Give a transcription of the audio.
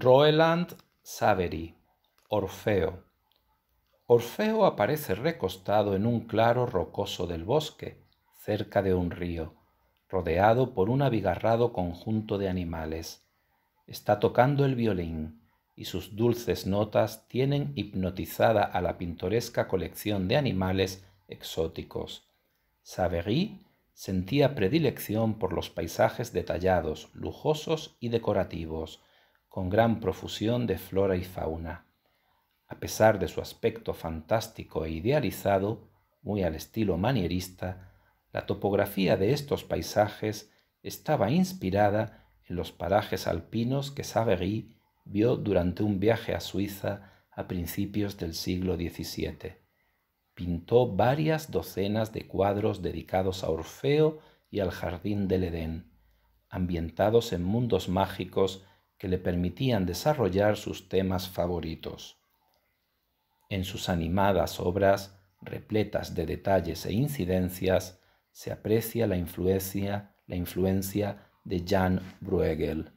Roeland Savery, Orfeo. Orfeo aparece recostado en un claro rocoso del bosque, cerca de un río, rodeado por un abigarrado conjunto de animales. Está tocando el violín y sus dulces notas tienen hipnotizada a la pintoresca colección de animales exóticos. Savery sentía predilección por los paisajes detallados, lujosos y decorativos, con gran profusión de flora y fauna. A pesar de su aspecto fantástico e idealizado, muy al estilo manierista, la topografía de estos paisajes estaba inspirada en los parajes alpinos que Savary vio durante un viaje a Suiza a principios del siglo XVII. Pintó varias docenas de cuadros dedicados a Orfeo y al jardín del Edén, ambientados en mundos mágicos que le permitían desarrollar sus temas favoritos. En sus animadas obras, repletas de detalles e incidencias, se aprecia la influencia, la influencia de Jan Bruegel.